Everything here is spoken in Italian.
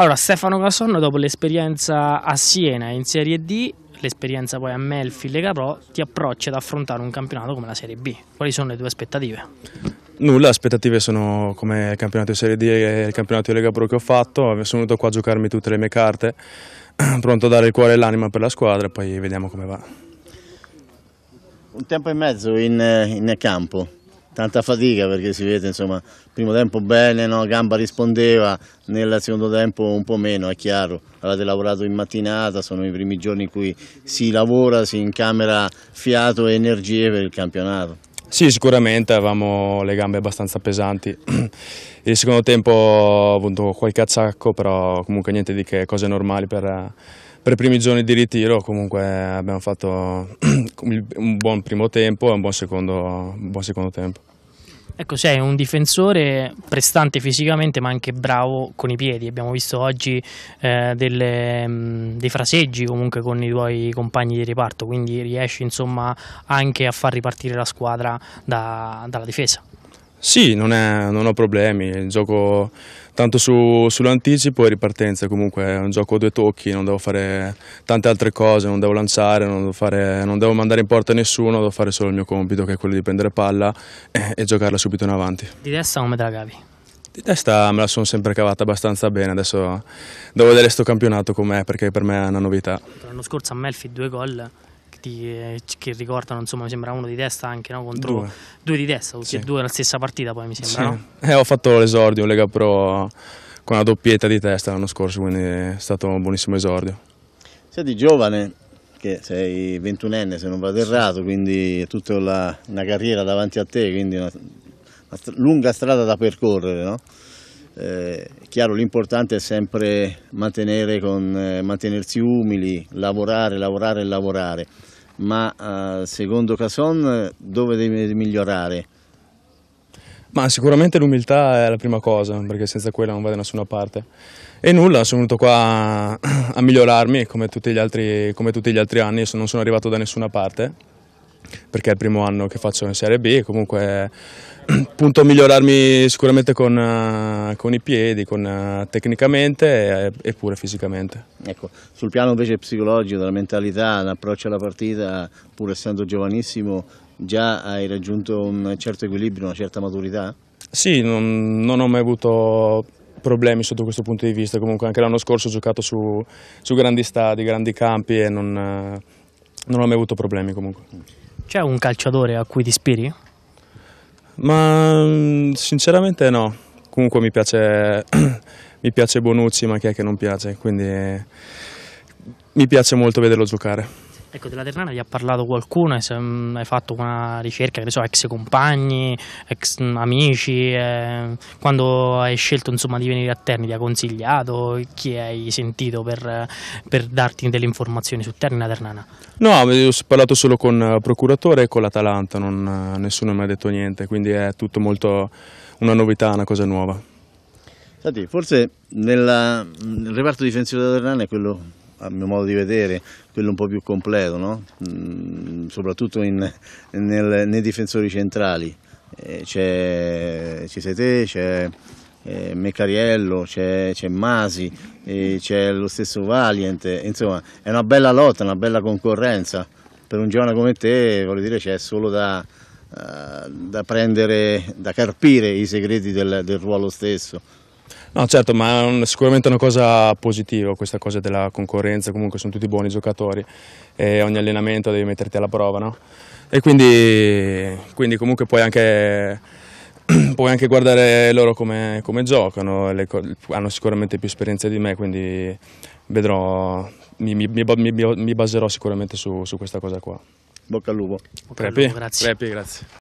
Allora, Stefano Casonno dopo l'esperienza a Siena in Serie D, l'esperienza poi a Melfi Lega Pro, ti approccia ad affrontare un campionato come la Serie B. Quali sono le tue aspettative? Nulla, le aspettative sono come il campionato di Serie D e il campionato di Lega Pro che ho fatto, sono venuto qua a giocarmi tutte le mie carte, pronto a dare il cuore e l'anima per la squadra e poi vediamo come va. Un tempo e mezzo in, eh, in campo, tanta fatica perché si vede insomma primo tempo bene, no? gamba rispondeva, nel secondo tempo un po' meno, è chiaro, avete lavorato in mattinata, sono i primi giorni in cui si lavora, si incamera fiato e energie per il campionato. Sì, sicuramente avevamo le gambe abbastanza pesanti. Il secondo tempo ho avuto qualche acciacco, però comunque niente di che, cose normali per, per i primi giorni di ritiro. Comunque abbiamo fatto un buon primo tempo e un buon secondo, un buon secondo tempo. Ecco, sei un difensore prestante fisicamente ma anche bravo con i piedi. Abbiamo visto oggi eh, delle, mh, mm, dei fraseggi comunque con i tuoi compagni di reparto, quindi riesci insomma anche a far ripartire la squadra da, dalla difesa. Sì, non, è, non ho problemi, il gioco Tanto su, sull'anticipo e ripartenza, comunque è un gioco a due tocchi, non devo fare tante altre cose, non devo lanciare, non devo, fare, non devo mandare in porta nessuno, devo fare solo il mio compito che è quello di prendere palla e, eh, e giocarla subito in avanti. Di destra come te la cavi? Di testa me la sono sempre cavata abbastanza bene, adesso devo vedere sto campionato com'è perché per me è una novità. L'anno scorso a Melfi due gol forti eh, che ricordano, insomma, mi sembra uno di testa anche no? contro due. due. di testa, sì. due la stessa partita poi mi sembra. Sì. No? Eh, ho fatto l'esordio in Lega Pro con una doppietta di testa l'anno scorso, quindi è stato un buonissimo esordio. Sei di giovane, che sei 21enne se non vado errato, quindi è tutta una carriera davanti a te, quindi una, una lunga strada da percorrere, no? Eh, chiaro, l'importante è sempre con, eh, mantenersi umili, lavorare, lavorare, lavorare, ma eh, secondo Cason dove devi migliorare? Ma sicuramente l'umiltà è la prima cosa, perché senza quella non va da nessuna parte. E nulla, sono venuto qua a migliorarmi come tutti gli altri, tutti gli altri anni, non sono arrivato da nessuna parte perché è il primo anno che faccio in Serie B e comunque punto a migliorarmi sicuramente con, eh, con i piedi, con, eh, tecnicamente e, pure fisicamente. Ecco, sul piano invece psicologico, della mentalità, l'approccio alla partita, pur essendo giovanissimo, già hai raggiunto un certo equilibrio, una certa maturità? Sì, non, non ho mai avuto problemi sotto questo punto di vista, comunque anche l'anno scorso ho giocato su, su grandi stadi, grandi campi e non, eh, non ho mai avuto problemi comunque. C'è un calciatore a cui ti ispiri? Ma mm, sinceramente no, comunque mi piace, mi piace Bonucci ma chi è che non piace, quindi mi piace molto vederlo giocare. Ecco, della Ternana vi ha parlato qualcuno, hai fatto una ricerca, che so, ex compagni, ex mm, amici, eh, quando hai scelto insomma, di venire a Terni ti ha consigliato, chi hai sentito per, per darti delle informazioni su Terni e la Ternana? No, ho parlato solo con il procuratore e con l'Atalanta, non, nessuno mi ha detto niente, quindi è tutto molto una novità, una cosa nuova. Senti, forse nella, il mm, reparto difensivo della Ternana è quello a mio modo di vedere, quello un po' più completo, no? Mm, soprattutto in, nel, nei difensori centrali. Eh, c'è Cesete, c'è eh, Meccariello, c'è, Masi, c'è lo stesso Valiant, insomma è una bella lotta, una bella concorrenza. Per un giovane come te, voglio dire, c'è solo da, eh, da prendere, da carpire i segreti del, del ruolo stesso. No certo, ma è un, sicuramente una cosa positiva questa cosa della concorrenza, comunque sono tutti buoni giocatori e ogni allenamento devi metterti alla prova, no? E quindi, quindi comunque puoi anche, puoi anche, guardare loro come, come giocano, le, hanno sicuramente più esperienza di me, quindi vedrò, mi, mi, mi, mi baserò sicuramente su, su, questa cosa qua. Bocca al lupo. Bocca al lupo grazie. Prepi, grazie.